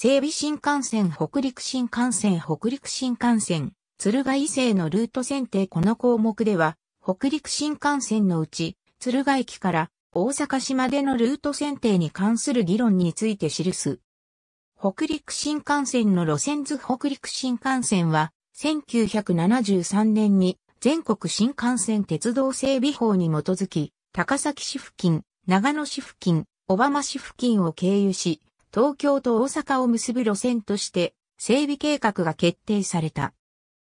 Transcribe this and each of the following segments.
整備新幹線北陸新幹線北陸新幹線、敦賀伊勢のルート選定この項目では、北陸新幹線のうち、敦賀駅から大阪市までのルート選定に関する議論について記す。北陸新幹線の路線図北陸新幹線は、1973年に全国新幹線鉄道整備法に基づき、高崎市付近、長野市付近、小浜市付近を経由し、東京と大阪を結ぶ路線として整備計画が決定された。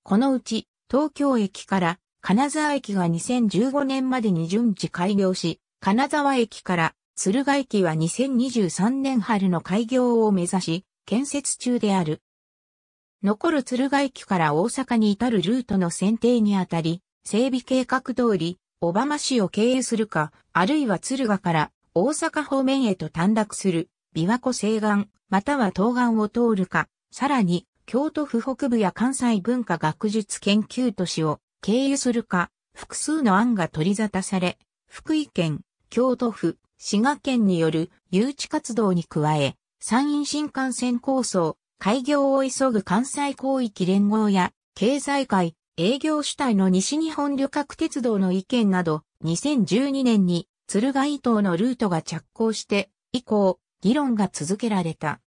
このうち東京駅から金沢駅が2015年までに順次開業し、金沢駅から敦賀駅は2023年春の開業を目指し、建設中である。残る敦賀駅から大阪に至るルートの選定にあたり、整備計画通り、小浜市を経由するか、あるいは敦賀から大阪方面へと短絡する琵琶湖西岸、または東岸を通るか、さらに、京都府北部や関西文化学術研究都市を経由するか、複数の案が取り沙汰され、福井県、京都府、滋賀県による誘致活動に加え、山陰新幹線構想、開業を急ぐ関西広域連合や、経済界、営業主体の西日本旅客鉄道の意見など、2012年に、鶴ヶ伊島のルートが着工して、以降、議論が続けられた。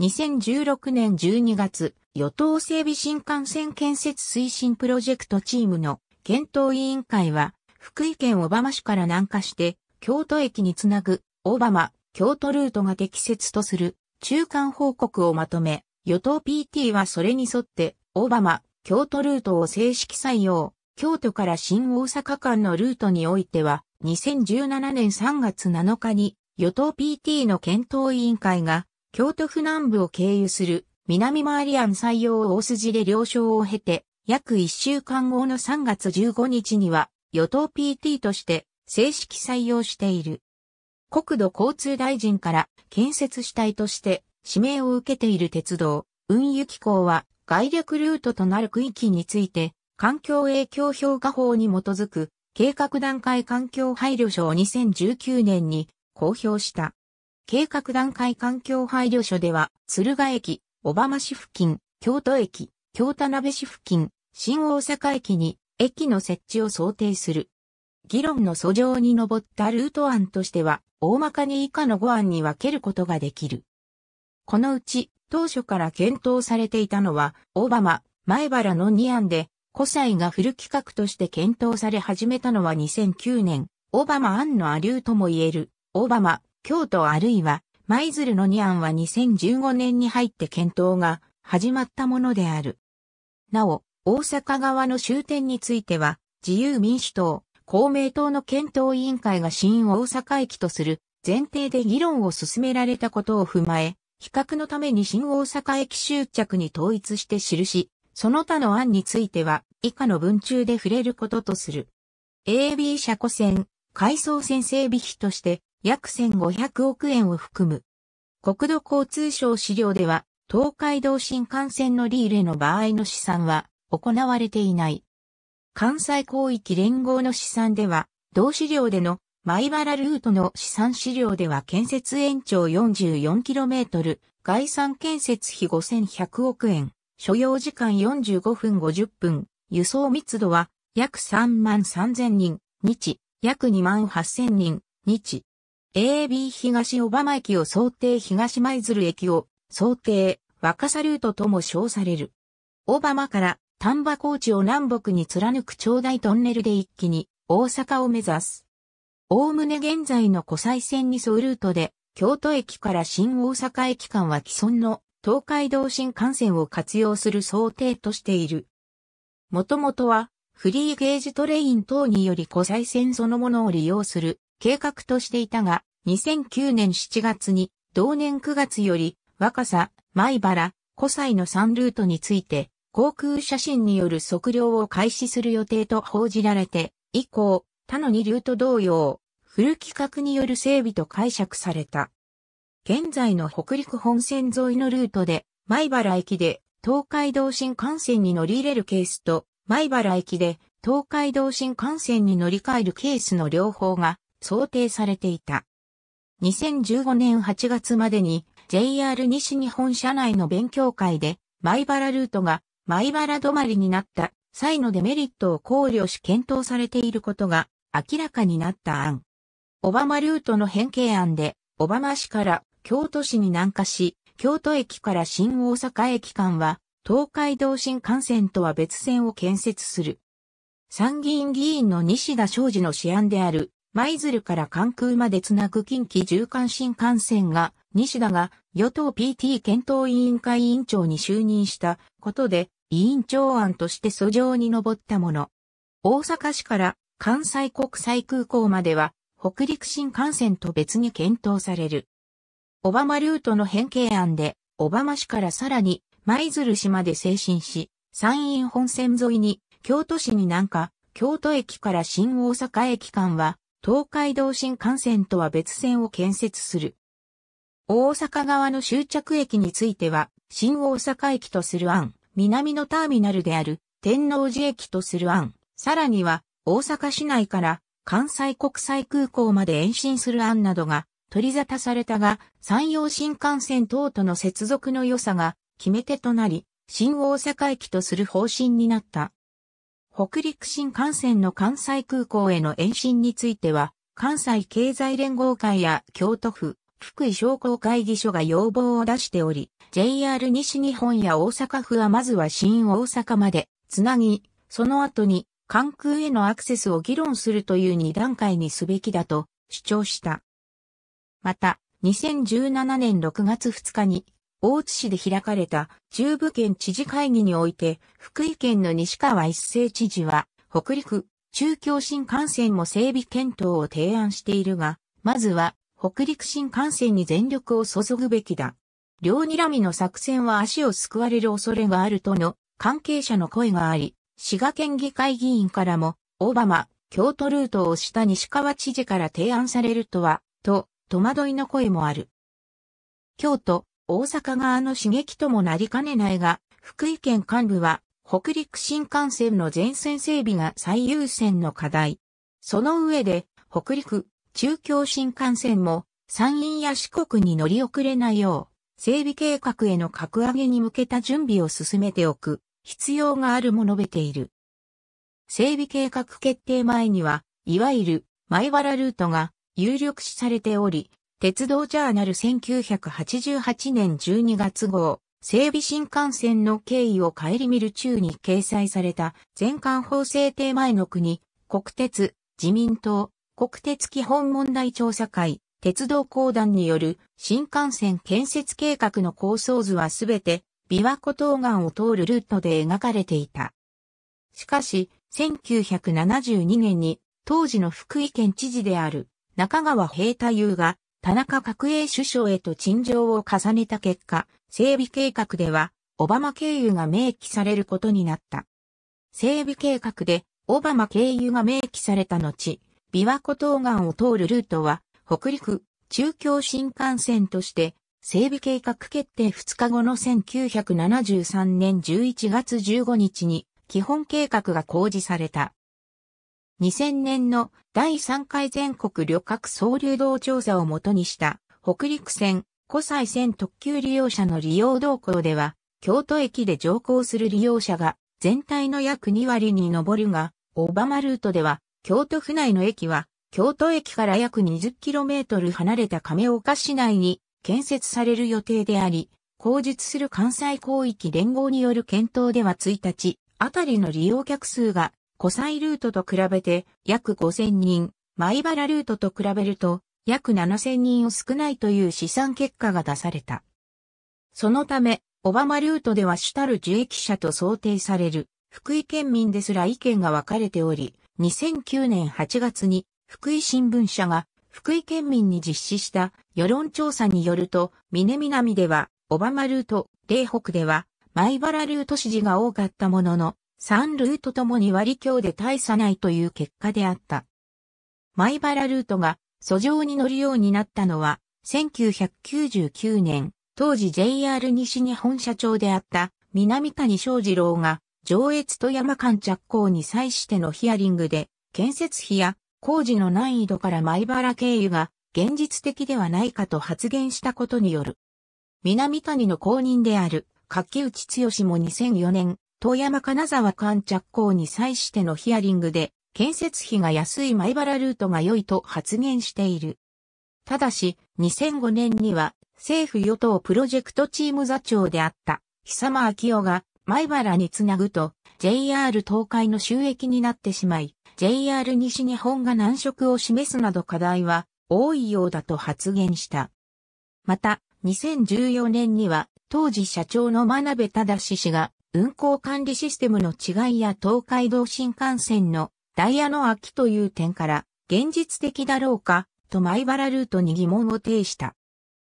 2016年12月、与党整備新幹線建設推進プロジェクトチームの検討委員会は、福井県小浜市から南下して、京都駅につなぐ、小浜、京都ルートが適切とする、中間報告をまとめ、与党 PT はそれに沿って、小浜、京都ルートを正式採用、京都から新大阪間のルートにおいては、2017年3月7日に与党 PT の検討委員会が、京都府南部を経由する南回り案採用大筋で了承を経て、約1週間後の3月15日には、与党 PT として正式採用している。国土交通大臣から建設主体として指名を受けている鉄道、運輸機構は外略ルートとなる区域について、環境影響評価法に基づく計画段階環境配慮書を2019年に公表した。計画段階環境配慮書では、敦賀駅、小浜市付近、京都駅、京田辺市付近、新大阪駅に駅の設置を想定する。議論の素状に上ったルート案としては、大まかに以下の5案に分けることができる。このうち、当初から検討されていたのは、大浜、前原の2案で、古債がフル企画として検討され始めたのは2009年、オバマ案のアリューとも言えるオバマ、京都あるいは、舞鶴の2案は2015年に入って検討が始まったものである。なお、大阪側の終点については、自由民主党、公明党の検討委員会が新大阪駅とする前提で議論を進められたことを踏まえ、比較のために新大阪駅終着に統一して記し、その他の案については以下の文中で触れることとする。AB 車庫線、改装線整備費として約1500億円を含む。国土交通省資料では、東海道新幹線乗り入れの場合の試算は行われていない。関西広域連合の試算では、同資料での米原ルートの試算資料では建設延長 44km、概算建設費5100億円、所要時間45分50分、輸送密度は約3万3000人、日、約2万8000人、日、AB 東小浜駅を想定東舞鶴駅を想定若狭ルートとも称される。小浜から丹波高地を南北に貫く長大トンネルで一気に大阪を目指す。おおむね現在の湖西線に沿うルートで、京都駅から新大阪駅間は既存の東海道新幹線を活用する想定としている。もともとは、フリーゲージトレイン等により湖西線そのものを利用する計画としていたが、2009年7月に、同年9月より、若狭、米原、湖西の3ルートについて、航空写真による測量を開始する予定と報じられて、以降、他の2ルート同様、フル規格による整備と解釈された。現在の北陸本線沿いのルートで、米原駅で東海道新幹線に乗り入れるケースと、米原駅で東海道新幹線に乗り換えるケースの両方が想定されていた。2015年8月までに JR 西日本社内の勉強会で、米原ルートが米原止まりになった際のデメリットを考慮し検討されていることが明らかになった案。小浜ルートの変形案で、小浜市から京都市に南下し、京都駅から新大阪駅間は、東海道新幹線とは別線を建設する。参議院議員の西田昌司の試案である舞鶴から関空までつなぐ近畿縦貫新幹線が、西田が与党 PT 検討委員会委員長に就任したことで、委員長案として訴状に上ったもの。大阪市から関西国際空港までは、北陸新幹線と別に検討される。オバマルートの変形案で、小浜市からさらに舞鶴市まで精神し、山陰本線沿いに京都市に南下、京都駅から新大阪駅間は東海道新幹線とは別線を建設する。大阪側の終着駅については、新大阪駅とする案、南のターミナルである天王寺駅とする案、さらには大阪市内から関西国際空港まで延伸する案などが取り沙汰されたが、山陽新幹線等との接続の良さが決め手となり、新大阪駅とする方針になった。北陸新幹線の関西空港への延伸については、関西経済連合会や京都府、福井商工会議所が要望を出しており、JR 西日本や大阪府はまずは新大阪までつなぎ、その後に関空へのアクセスを議論するという2段階にすべきだと主張した。また、2017年6月2日に大津市で開かれた中部県知事会議において、福井県の西川一成知事は、北陸、中京新幹線も整備検討を提案しているが、まずは北陸新幹線に全力を注ぐべきだ。両睨みの作戦は足をすくわれる恐れがあるとの関係者の声があり、滋賀県議会議員からも、オバマ、京都ルートをした西川知事から提案されるとは、と、戸惑いの声もある。京都、大阪側の刺激ともなりかねないが、福井県幹部は、北陸新幹線の全線整備が最優先の課題。その上で、北陸、中京新幹線も、山陰や四国に乗り遅れないよう、整備計画への格上げに向けた準備を進めておく、必要があるも述べている。整備計画決定前には、いわゆる、前原ルートが有力視されており、鉄道ジャーナル1988年12月号、整備新幹線の経緯を顧みる中に掲載された、全館法制定前の国、国鉄、自民党、国鉄基本問題調査会、鉄道公団による新幹線建設計画の構想図はすべて、琵琶湖東岸を通るルートで描かれていた。しかし、1972年に、当時の福井県知事である中川平太夫が田中角栄首相へと陳情を重ねた結果、整備計画では、オバマ経由が明記されることになった。整備計画で、オバマ経由が明記された後、琵琶湖東岸を通るルートは、北陸、中京新幹線として、整備計画決定2日後の1973年11月15日に、基本計画が公示された。2000年の第3回全国旅客総流動調査をもとにした北陸線、湖西線特急利用者の利用動向では、京都駅で乗降する利用者が全体の約2割に上るが、バ浜ルートでは、京都府内の駅は、京都駅から約 20km 離れた亀岡市内に建設される予定であり、工述する関西広域連合による検討では1日、あたりの利用客数が湖西ルートと比べて約5000人、米原ルートと比べると約7000人を少ないという試算結果が出された。そのため、オバマルートでは主たる受益者と想定される福井県民ですら意見が分かれており、2009年8月に福井新聞社が福井県民に実施した世論調査によると、峰南ではオバマルート、霊北では米原ルート支持が多かったものの、3ルートともに割り強で大差ないという結果であった。米原ルートが訴状に乗るようになったのは、1999年、当時 JR 西日本社長であった南谷昌二郎が上越と山間着工に際してのヒアリングで、建設費や工事の難易度から米原経由が現実的ではないかと発言したことによる。南谷の公認である柿内剛も2004年、東山金沢間着工に際してのヒアリングで、建設費が安い米原ルートが良いと発言している。ただし、2005年には、政府与党プロジェクトチーム座長であった、久間昭夫が、米原につなぐと、JR 東海の収益になってしまい、JR 西日本が難色を示すなど課題は多いようだと発言した。また、2014年には、当時社長の真鍋忠氏が運行管理システムの違いや東海道新幹線のダイヤの空きという点から現実的だろうかと前原ルートに疑問を呈した。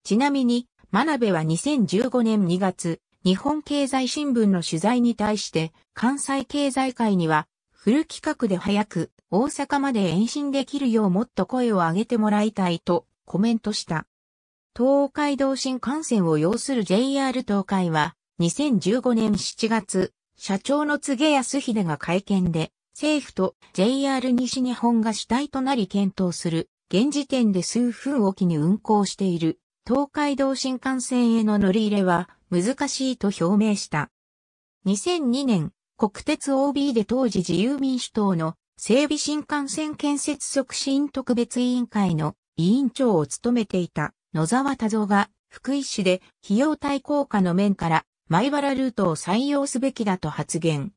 ちなみに、真鍋は2015年2月、日本経済新聞の取材に対して関西経済界にはフル企画で早く大阪まで延伸できるようもっと声を上げてもらいたいとコメントした。東海道新幹線を要する JR 東海は2015年7月、社長の柘植康秀が会見で、政府と JR 西日本が主体となり検討する、現時点で数分おきに運行している東海道新幹線への乗り入れは難しいと表明した。2002年、国鉄 OB で当時自由民主党の整備新幹線建設促進特別委員会の委員長を務めていた野沢多蔵が福井市で費用対効果の面から米原ルートを採用すべきだと発言。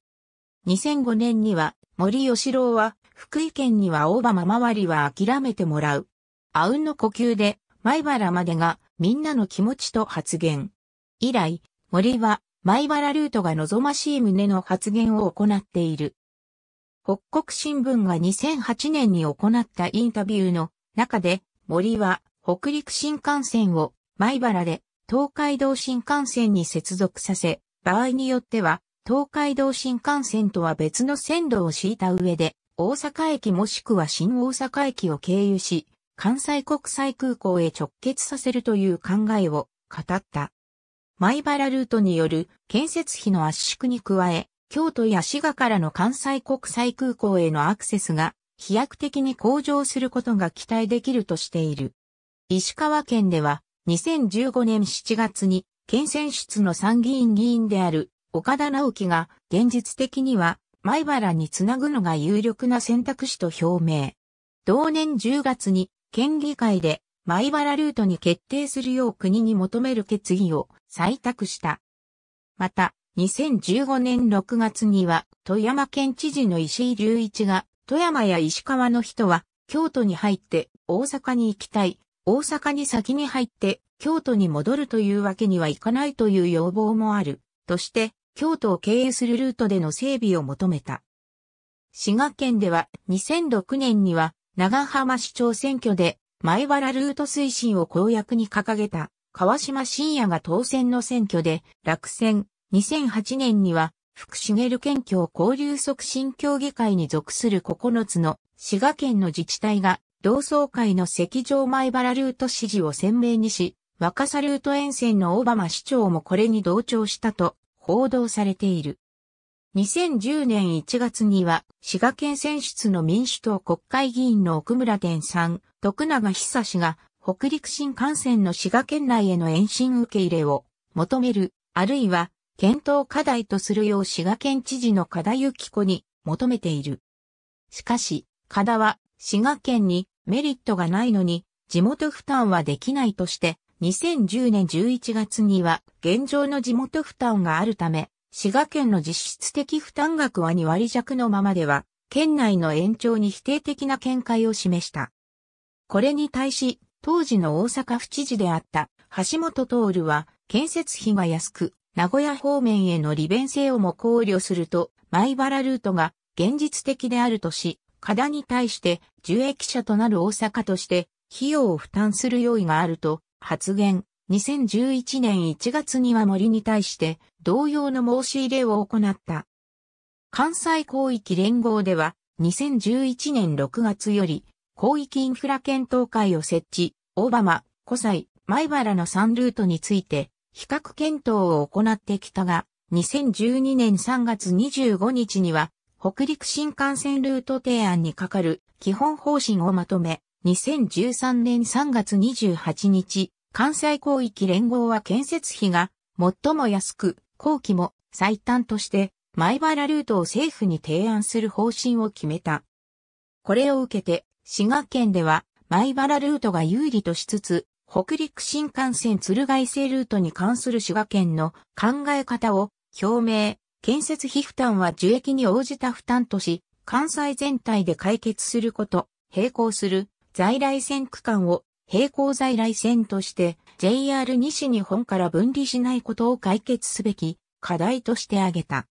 2005年には森吉郎は福井県には大場マ周りは諦めてもらう。あうんの呼吸で米原までがみんなの気持ちと発言。以来、森は米原ルートが望ましい旨の発言を行っている。北国新聞が2008年に行ったインタビューの中で森は北陸新幹線を米原で東海道新幹線に接続させ、場合によっては、東海道新幹線とは別の線路を敷いた上で、大阪駅もしくは新大阪駅を経由し、関西国際空港へ直結させるという考えを語った。米原ルートによる建設費の圧縮に加え、京都や滋賀からの関西国際空港へのアクセスが飛躍的に向上することが期待できるとしている。石川県では2015年7月に、県選出の参議院議員である岡田直樹が、現実的には、米原につなぐのが有力な選択肢と表明。同年10月に、県議会で、米原ルートに決定するよう国に求める決議を採択した。また、2015年6月には、富山県知事の石井隆一が、富山や石川の人は、京都に入って大阪に行きたい、大阪に先に入って京都に戻るというわけにはいかないという要望もある、として、京都を経由するルートでの整備を求めた。滋賀県では2006年には長浜市長選挙で前原ルート推進を公約に掲げた川島信也が当選の選挙で落選。2008年には福茂県境交流促進協議会に属する9つの滋賀県の自治体が同窓会の赤上米原ルート支持を鮮明にし、若狭ルート沿線のオバマ市長もこれに同調したと報道されている。2010年1月には、滋賀県選出の民主党国会議員の奥村伝さん、徳永久氏が、北陸新幹線の滋賀県内への延伸受け入れを求める、あるいは、検討課題とするよう滋賀県知事の加田幸子に求めている。しかし、加田は滋賀県にメリットがないのに地元負担はできないとして、2010年11月には現状の地元負担があるため、滋賀県の実質的負担額は2割弱のままでは、県内の延長に否定的な見解を示した。これに対し、当時の大阪府知事であった橋本徹は、建設費が安く、名古屋方面への利便性をも考慮すると、前原ルートが現実的であるとし、課題に対して受益者となる大阪として費用を負担する用意があると発言。2011年1月には森に対して同様の申し入れを行った。関西広域連合では2011年6月より広域インフラ検討会を設置、オバマ、古西、前原の3ルートについて比較検討を行ってきたが、2012年3月25日には北陸新幹線ルート提案に係る基本方針をまとめ、2013年3月28日、関西広域連合は建設費が最も安く、後期も最短として前原ルートを政府に提案する方針を決めた。これを受けて、滋賀県では前原ルートが有利としつつ、北陸新幹線鶴ヶ伊勢ルートに関する滋賀県の考え方を表明、建設費負担は受益に応じた負担とし、関西全体で解決すること、並行する在来線区間を並行在来線として JR 西日本から分離しないことを解決すべき課題として挙げた。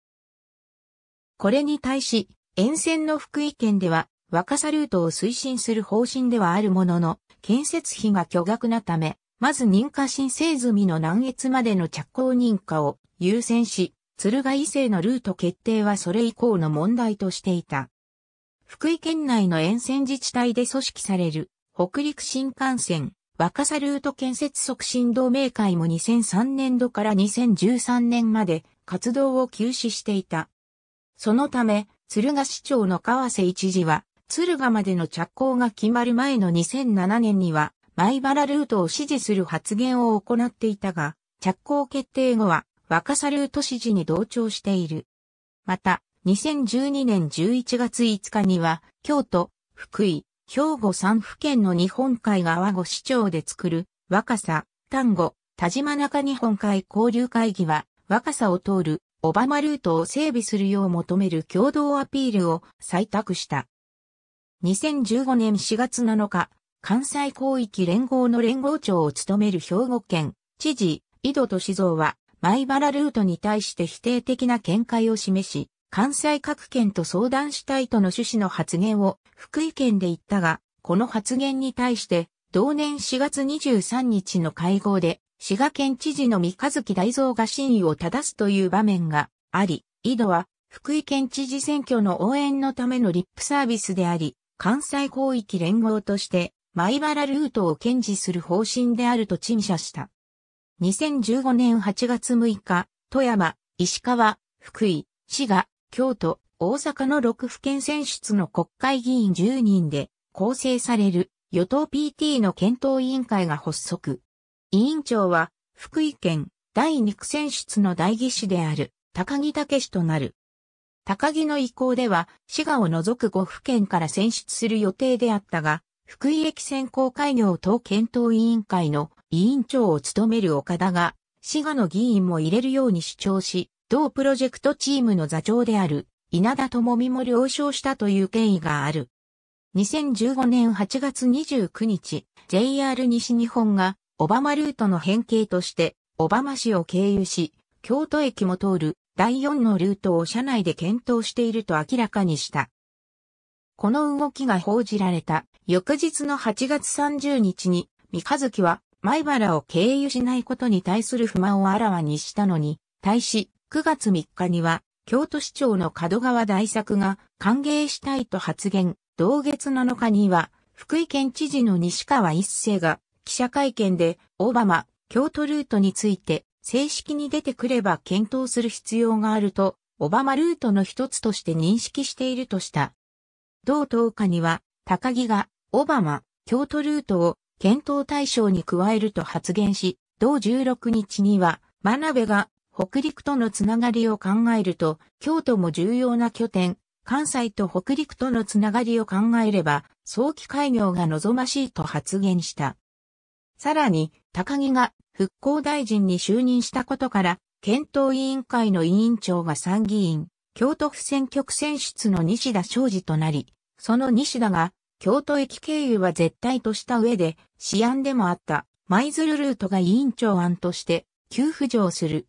これに対し、沿線の福井県では若狭ルートを推進する方針ではあるものの、建設費が巨額なため、まず認可申請済みの南越までの着工認可を優先し、鶴ヶ伊勢のルート決定はそれ以降の問題としていた。福井県内の沿線自治体で組織される北陸新幹線若狭ルート建設促進同盟会も2003年度から2013年まで活動を休止していた。そのため、鶴ヶ市長の川瀬一事は、鶴ヶまでの着工が決まる前の2007年には、米原ルートを支持する発言を行っていたが、着工決定後は、若狭ルート支持に同調している。また、2012年11月5日には、京都、福井、兵庫3府県の日本海側5市長で作る、若狭、丹後、田島中日本海交流会議は、若狭を通る、小浜ルートを整備するよう求める共同アピールを採択した。2015年4月7日、関西広域連合の連合長を務める兵庫県、知事、井戸敏蔵は、米原ルートに対して否定的な見解を示し、関西各県と相談したいとの趣旨の発言を福井県で言ったが、この発言に対して、同年4月23日の会合で、滋賀県知事の三日月大蔵が真意を正すという場面があり、井戸は福井県知事選挙の応援のためのリップサービスであり、関西広域連合として、米原ルートを堅持する方針であると陳謝した。2015年8月6日、富山、石川、福井、滋賀、京都、大阪の6府県選出の国会議員10人で構成される与党 PT の検討委員会が発足。委員長は福井県第2区選出の代議士である高木武氏となる。高木の意向では滋賀を除く5府県から選出する予定であったが、福井駅選考会業等検討委員会の委員長を務める岡田が、滋賀の議員も入れるように主張し、同プロジェクトチームの座長である稲田智美も了承したという経緯がある。2015年8月29日、JR 西日本がオバマルートの変形として小浜市を経由し、京都駅も通る第4のルートを社内で検討していると明らかにした。この動きが報じられた翌日の8月30日に、三日月は前原を経由しないことに対する不満をあらわにしたのに、対し、9月3日には、京都市長の門川大作が歓迎したいと発言。同月7日には、福井県知事の西川一世が記者会見で、オバマ、京都ルートについて、正式に出てくれば検討する必要があると、オバマルートの一つとして認識しているとした。同10日には、高木が、オバマ、京都ルートを検討対象に加えると発言し、同16日には、真鍋が北陸とのつながりを考えると、京都も重要な拠点、関西と北陸とのつながりを考えれば、早期開業が望ましいと発言した。さらに、高木が復興大臣に就任したことから、検討委員会の委員長が参議院、京都府選挙区選出の西田昌司となり、その西田が京都駅経由は絶対とした上で、試案でもあった、舞鶴ルートが委員長案として、急浮上する。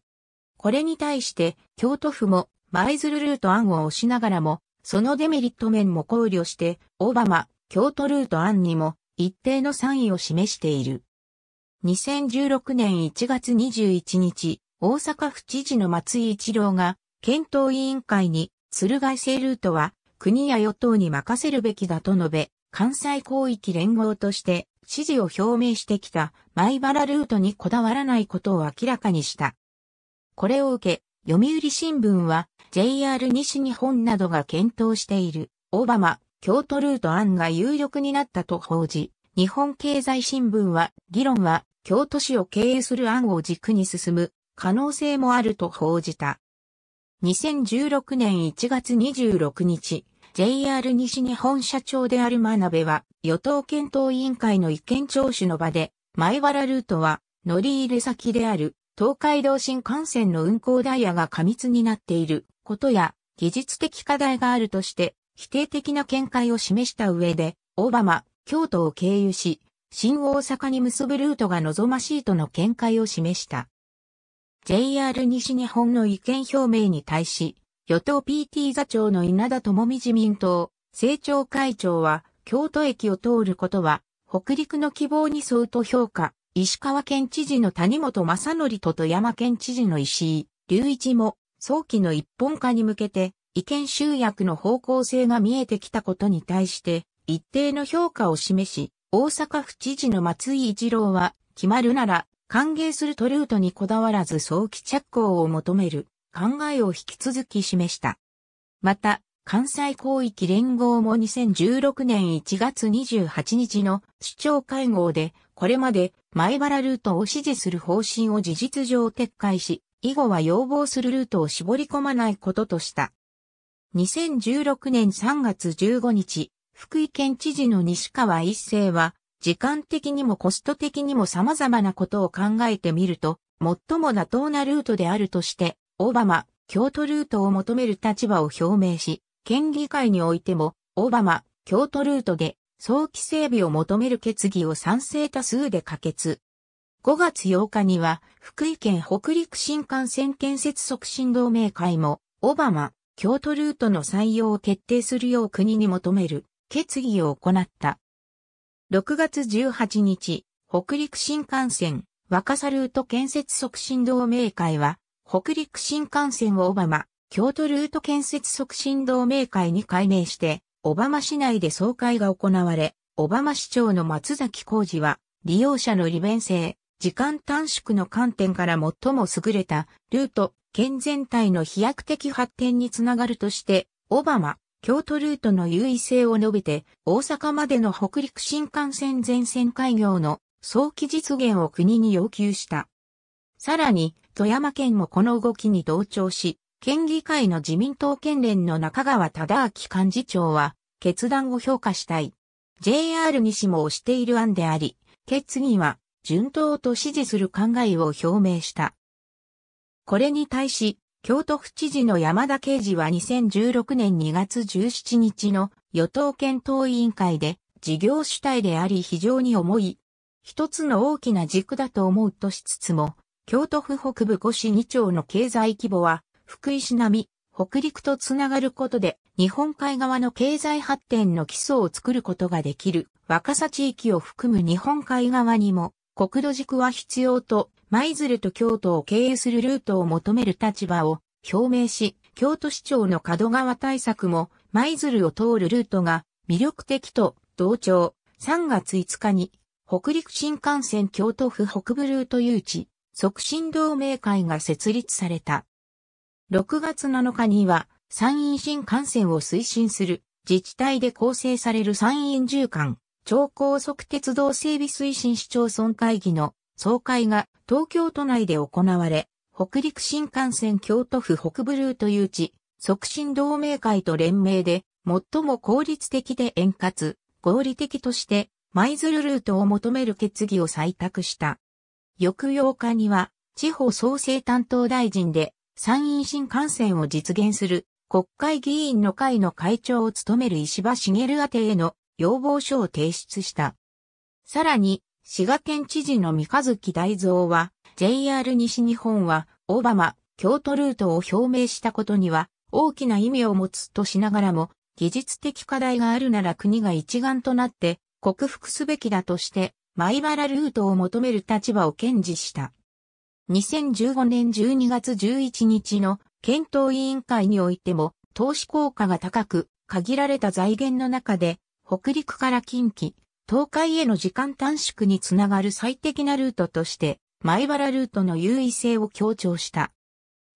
これに対して、京都府も、舞鶴ルート案を押しながらも、そのデメリット面も考慮して、オバマ、京都ルート案にも、一定の賛意を示している。2016年1月21日、大阪府知事の松井一郎が、検討委員会に、鶴ヶ瀬ルートは、国や与党に任せるべきだと述べ、関西広域連合として支持を表明してきた前原ルートにこだわらないことを明らかにした。これを受け、読売新聞は JR 西日本などが検討しているオバマ、京都ルート案が有力になったと報じ、日本経済新聞は議論は京都市を経営する案を軸に進む可能性もあると報じた。2016年1月26日、JR 西日本社長である真鍋は、与党検討委員会の意見聴取の場で、前原ルートは、乗り入れ先である、東海道新幹線の運行ダイヤが過密になっていることや、技術的課題があるとして、否定的な見解を示した上で、オバマ、京都を経由し、新大阪に結ぶルートが望ましいとの見解を示した。JR 西日本の意見表明に対し、与党 PT 座長の稲田智美自民党、政調会長は、京都駅を通ることは、北陸の希望に沿うと評価、石川県知事の谷本正則と富山県知事の石井、隆一も、早期の一本化に向けて、意見集約の方向性が見えてきたことに対して、一定の評価を示し、大阪府知事の松井一郎は、決まるなら、歓迎するトルートにこだわらず早期着工を求める考えを引き続き示した。また、関西広域連合も2016年1月28日の主張会合で、これまで前原ルートを支持する方針を事実上撤回し、以後は要望するルートを絞り込まないこととした。2016年3月15日、福井県知事の西川一世は、時間的にもコスト的にも様々なことを考えてみると、最も妥当なルートであるとして、オバマ、京都ルートを求める立場を表明し、県議会においても、オバマ、京都ルートで、早期整備を求める決議を賛成多数で可決。5月8日には、福井県北陸新幹線建設促進同盟会も、オバマ、京都ルートの採用を決定するよう国に求める決議を行った。6月18日、北陸新幹線若狭ルート建設促進同盟会は北陸新幹線をオバマ、京都ルート建設促進同盟会に改名して、オバマ市内で総会が行われ、オバマ市長の松崎浩二は、利用者の利便性、時間短縮の観点から最も優れたルート、県全体の飛躍的発展につながるとして、オバマ、京都ルートの優位性を述べて、大阪までの北陸新幹線全線開業の早期実現を国に要求した。さらに、富山県もこの動きに同調し、県議会の自民党県連の中川忠明幹事長は、決断を評価したい。JR 西も推している案であり、決議は、順当と支持する考えを表明した。これに対し、京都府知事の山田啓事は2016年2月17日の与党検討委員会で、事業主体であり非常に重い。一つの大きな軸だと思うとしつつも、京都府北部五市二町の経済規模は、福井市並み、北陸とつながることで、日本海側の経済発展の基礎を作ることができる、若狭地域を含む日本海側にも、国土軸は必要と、舞鶴と京都を経由するルートを求める立場を表明し、京都市長の門川対策も、舞鶴を通るルートが魅力的と同調、3月5日に、北陸新幹線京都府北部ルート誘致、促進同盟会が設立された。6月7日には参院新幹線を推進する自治体で構成される参院住管、超高速鉄道整備推進市町村会議の総会が東京都内で行われ、北陸新幹線京都府北部ルート誘致、促進同盟会と連名で、最も効率的で円滑、合理的として、舞鶴ルートを求める決議を採択した。翌8日には、地方創生担当大臣で、参院新幹線を実現する、国会議員の会の会長を務める石破茂宛への要望書を提出した。さらに、滋賀県知事の三日月大蔵は、JR 西日本は、オバマ、京都ルートを表明したことには、大きな意味を持つとしながらも、技術的課題があるなら国が一丸となって、克服すべきだとして、前原ルートを求める立場を堅持した。2015年12月11日の検討委員会においても投資効果が高く、限られた財源の中で、北陸から近畿、東海への時間短縮につながる最適なルートとして、前原ルートの優位性を強調した。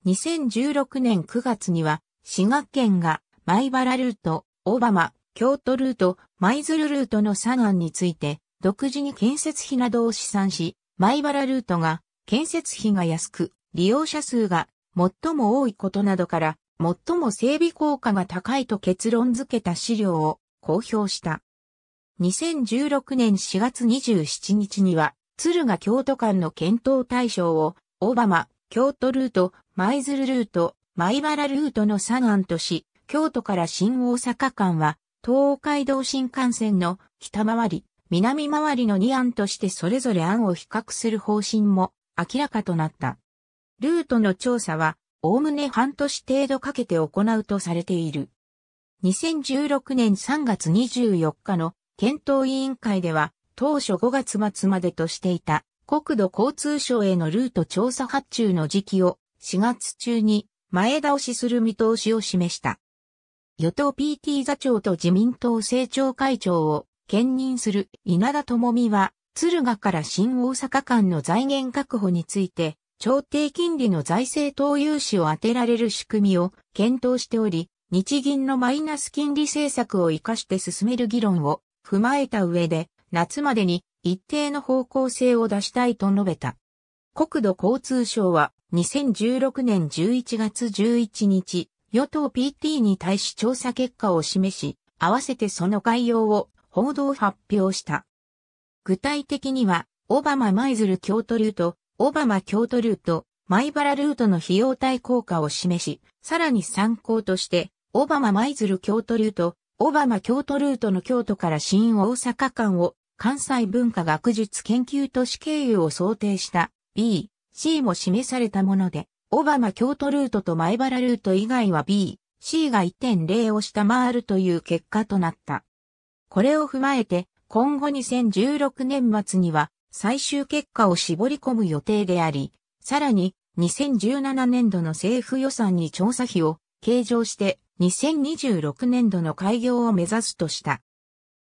2016年9月には、滋賀県が前原ルート、バ浜、京都ルート、舞鶴ルートの3案について、独自に建設費などを試算し、米原ルートが建設費が安く、利用者数が最も多いことなどから、最も整備効果が高いと結論付けた資料を公表した。2016年4月27日には、敦賀京都間の検討対象を、オバマ、京都ルート、舞鶴ルート、米原ルートの3案とし、京都から新大阪間は、東海道新幹線の北回り、南回りの2案としてそれぞれ案を比較する方針も明らかとなった。ルートの調査は、おおむね半年程度かけて行うとされている。2016年3月24日の検討委員会では、当初5月末までとしていた国土交通省へのルート調査発注の時期を4月中に前倒しする見通しを示した。与党 PT 座長と自民党政調会長を兼任する稲田智美は、敦賀から新大阪間の財源確保について、超低金利の財政投融資を当てられる仕組みを検討しており、日銀のマイナス金利政策を活かして進める議論を踏まえた上で、夏までに一定の方向性を出したいと述べた。国土交通省は2016年11月11日、与党 PT に対し調査結果を示し、合わせてその概要を報道を発表した。具体的には、オバマ・マイズル・京都ルート、オバマ・京都ルート、マイバラルートの費用対効果を示し、さらに参考として、オバマ・マイズル・京都ルート、オバマ・京都ルートの京都から新大阪間を関西文化学術研究都市経由を想定した B、C も示されたもので、オバマ・京都ルートとマイバラルート以外は B、C が1.0を下回るという結果となった。これを踏まえて、今後2016年末には最終結果を絞り込む予定であり、さらに2017年度の政府予算に調査費を計上して2026年度の開業を目指すとした。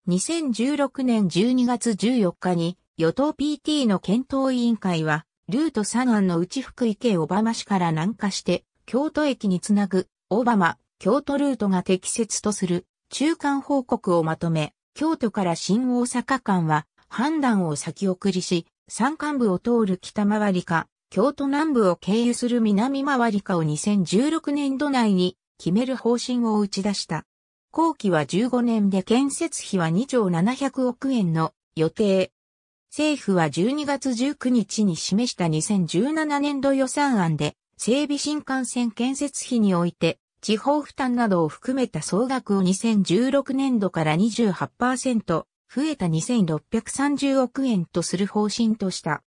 2016年12月14日に与党 PT の検討委員会はルート3案の内福池小浜市から南下して京都駅につなぐ小浜京都ルートが適切とする中間報告をまとめ、京都から新大阪間は判断を先送りし、山間部を通る北回りか、京都南部を経由する南回りかを2016年度内に決める方針を打ち出した。後期は15年で建設費は2兆700億円の予定。政府は12月19日に示した2017年度予算案で、整備新幹線建設費において、地方負担などを含めた総額を2016年度から28%、増えた2630億円とする方針とした。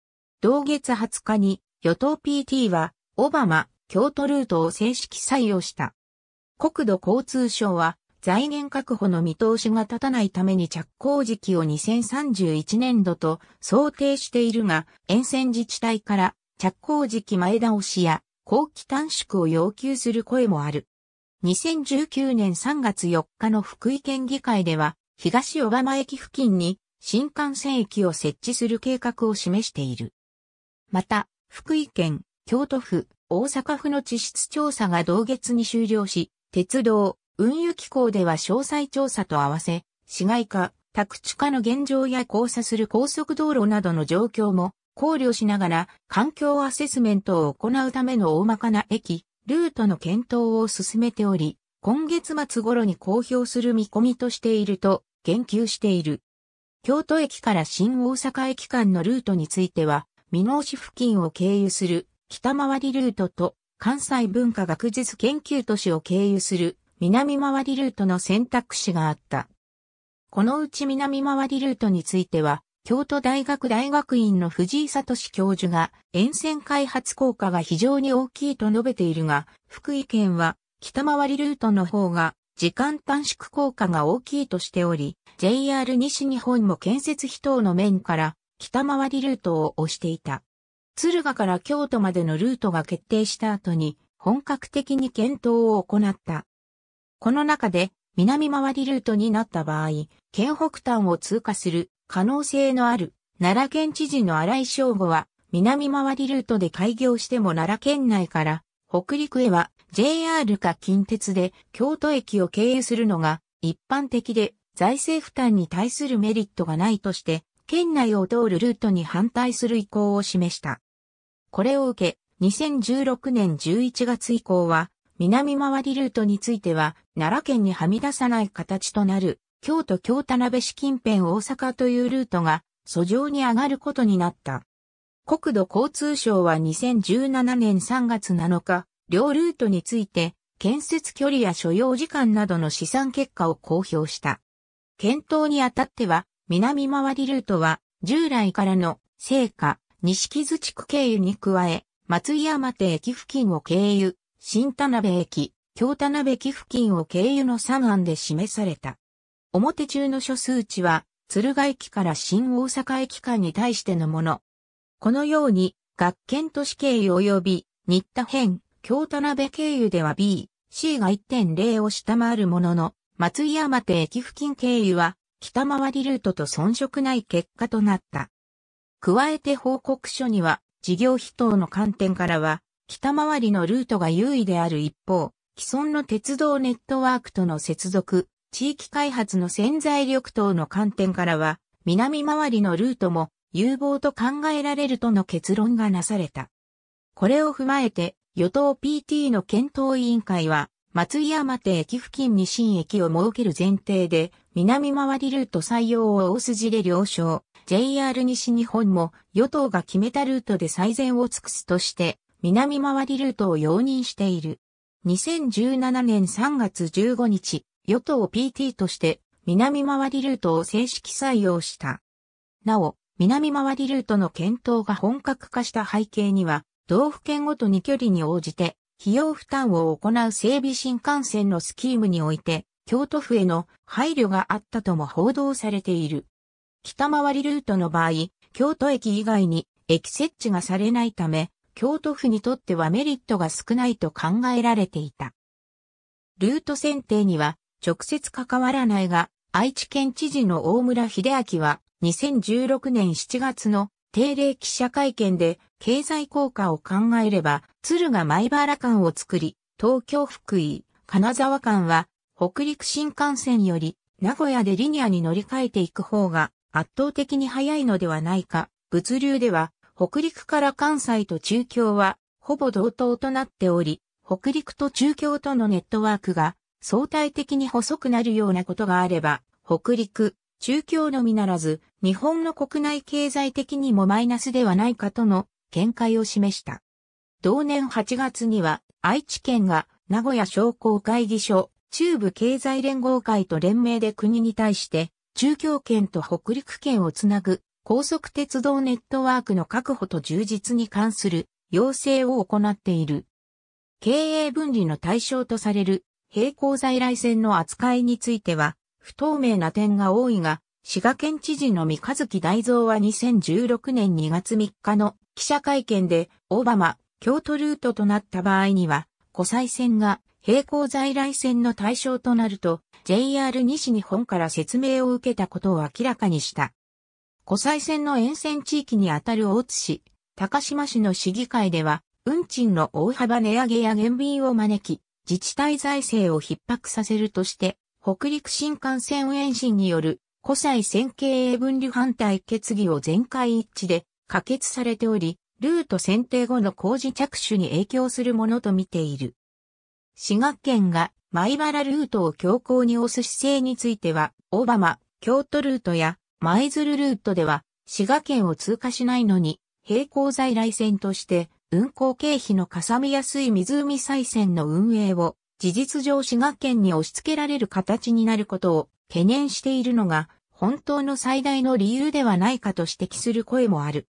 同月20日に与党 PT はオバマ、京都ルートを正式採用した。国土交通省は財源確保の見通しが立たないために着工時期を2031年度と想定しているが、沿線自治体から着工時期前倒しや後期短縮を要求する声もある。2019年3月4日の福井県議会では、東小浜駅付近に新幹線駅を設置する計画を示している。また、福井県、京都府、大阪府の地質調査が同月に終了し、鉄道、運輸機構では詳細調査と合わせ、市街化、宅地化の現状や交差する高速道路などの状況も考慮しながら環境アセスメントを行うための大まかな駅、ルートの検討を進めており、今月末頃に公表する見込みとしていると言及している。京都駅から新大阪駅間のルートについては、美濃市付近を経由する北回りルートと関西文化学術研究都市を経由する南回りルートの選択肢があった。このうち南回りルートについては、京都大学大学院の藤井聡教授が、沿線開発効果が非常に大きいと述べているが、福井県は、北回りルートの方が、時間短縮効果が大きいとしており、JR 西日本も建設費等の面から、北回りルートを推していた。敦賀から京都までのルートが決定した後に、本格的に検討を行った。この中で、南回りルートになった場合、県北端を通過する可能性のある奈良県知事の荒井翔吾は南回りルートで開業しても奈良県内から北陸へは JR か近鉄で京都駅を経由するのが一般的で財政負担に対するメリットがないとして県内を通るルートに反対する意向を示した。これを受け2016年11月以降は南回りルートについては奈良県にはみ出さない形となる京都京田辺市近辺大阪というルートが、訴状に上がることになった。国土交通省は2017年3月7日、両ルートについて、建設距離や所要時間などの試算結果を公表した。検討にあたっては、南回りルートは、従来からの、聖火、西木津地区経由に加え、松井山手駅付近を経由、新田辺駅、京田辺駅付近を経由の3案で示された。表中の諸数値は、鶴ヶ駅から新大阪駅間に対してのもの。このように、学研都市経由及び、新田編、京田辺経由では B、C が1.0を下回るものの、松井山手駅付近経由は、北回りルートと遜色ない結果となった。加えて報告書には、事業費等の観点からは、北回りのルートが優位である一方、既存の鉄道ネットワークとの接続、地域開発の潜在力等の観点からは、南回りのルートも有望と考えられるとの結論がなされた。これを踏まえて、与党 PT の検討委員会は、松井山手駅付近に新駅を設ける前提で、南回りルート採用を大筋で了承、JR 西日本も与党が決めたルートで最善を尽くすとして、南回りルートを容認している。2017年3月15日、与党 PT として南回りルートを正式採用した。なお、南回りルートの検討が本格化した背景には、道府県ごとに距離に応じて、費用負担を行う整備新幹線のスキームにおいて、京都府への配慮があったとも報道されている。北回りルートの場合、京都駅以外に駅設置がされないため、京都府にとってはメリットが少ないと考えられていた。ルート選定には直接関わらないが、愛知県知事の大村秀明は、2016年7月の定例記者会見で、経済効果を考えれば、鶴が舞原間を作り、東京福井、金沢間は、北陸新幹線より、名古屋でリニアに乗り換えていく方が、圧倒的に早いのではないか。物流では、北陸から関西と中京は、ほぼ同等となっており、北陸と中京とのネットワークが相対的に細くなるようなことがあれば、北陸、中京のみならず、日本の国内経済的にもマイナスではないかとの見解を示した。同年8月には、愛知県が名古屋商工会議所、中部経済連合会と連名で国に対して、中京圏と北陸圏をつなぐ高速鉄道ネットワークの確保と充実に関する要請を行っている。経営分離の対象とされる並行在来線の扱いについては、不透明な点が多いが、滋賀県知事の三日月大蔵は2016年2月3日の記者会見で、オバマ、京都ルートとなった場合には、湖西線が並行在来線の対象となると、JR 西日本から説明を受けたことを明らかにした。湖西線の沿線地域にあたる大津市、高島市の市議会では、運賃の大幅値上げや減便を招き、自治体財政を逼迫させるとして、北陸新幹線延伸による古債線経営分離反対決議を全会一致で可決されており、ルート選定後の工事着手に影響するものと見ている。滋賀県が米原ルートを強行に押す姿勢については、オバマ、京都ルートや舞鶴ルートでは、滋賀県を通過しないのに、並行在来線として運行経費のかさみやすい湖再線の運営を事実上滋賀県に押し付けられる形になることを懸念しているのが本当の最大の理由ではないかと指摘する声もある。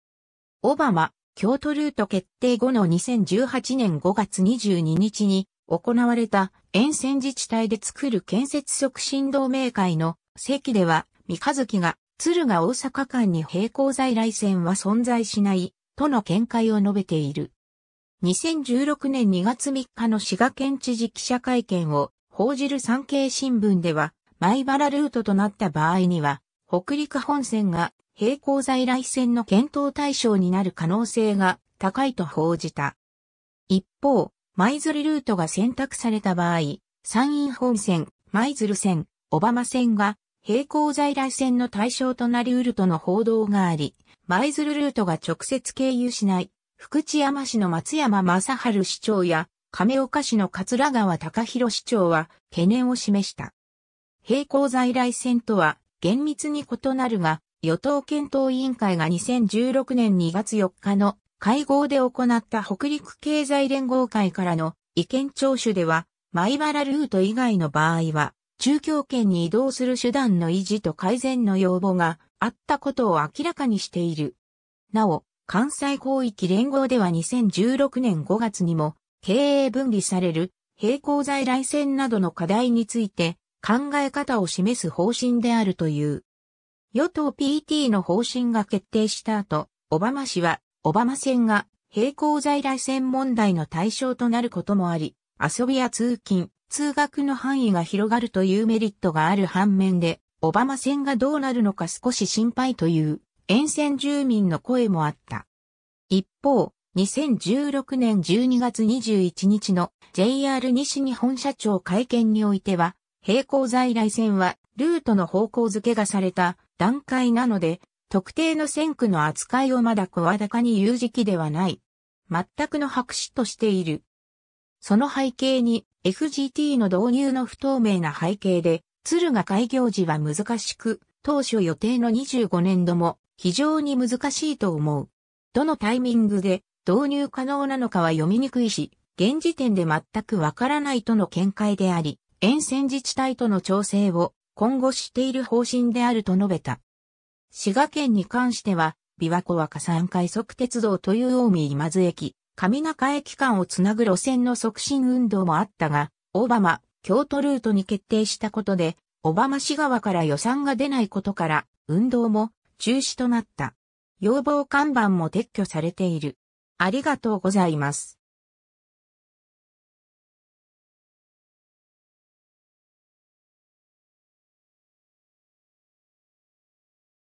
オバマ、京都ルート決定後の2018年5月22日に行われた沿線自治体で作る建設促進同盟会の席では三日月が鶴ヶ大阪間に並行在来線は存在しないとの見解を述べている。2016年2月3日の滋賀県知事記者会見を報じる産経新聞では、米原ルートとなった場合には、北陸本線が並行在来線の検討対象になる可能性が高いと報じた。一方、舞鶴ルートが選択された場合、山陰本線、舞鶴線、小浜線が並行在来線の対象となりうるとの報道があり、舞鶴ルートが直接経由しない福知山市の松山正春市長や、亀岡市の桂川隆弘市長は懸念を示した。並行在来線とは厳密に異なるが、与党検討委員会が2016年2月4日の会合で行った北陸経済連合会からの意見聴取では、バ原ルート以外の場合は、中京圏に移動する手段の維持と改善の要望があったことを明らかにしている。なお、関西広域連合では2016年5月にも、経営分離される、並行在来線などの課題について、考え方を示す方針であるという。与党 PT の方針が決定した後、オバマ氏は、オバマ線が並行在来線問題の対象となることもあり、遊びや通勤、通学の範囲が広がるというメリットがある反面で、オバマ線がどうなるのか少し心配という沿線住民の声もあった。一方、2016年12月21日の JR 西日本社長会見においては、並行在来線はルートの方向付けがされた段階なので、特定の線区の扱いをまだ声高に言う時期ではない。全くの白紙としている。その背景に FGT の導入の不透明な背景で、鶴が開業時は難しく、当初予定の25年度も非常に難しいと思う。どのタイミングで導入可能なのかは読みにくいし、現時点で全くわからないとの見解であり、沿線自治体との調整を今後している方針であると述べた。滋賀県に関しては、琵琶湖若山海速鉄道という近江今津駅、上中駅間をつなぐ路線の促進運動もあったが、オバマ、京都ルートに決定したことで、オバマ市側から予算が出ないことから、運動も中止となった。要望看板も撤去されている。ありがとうございます。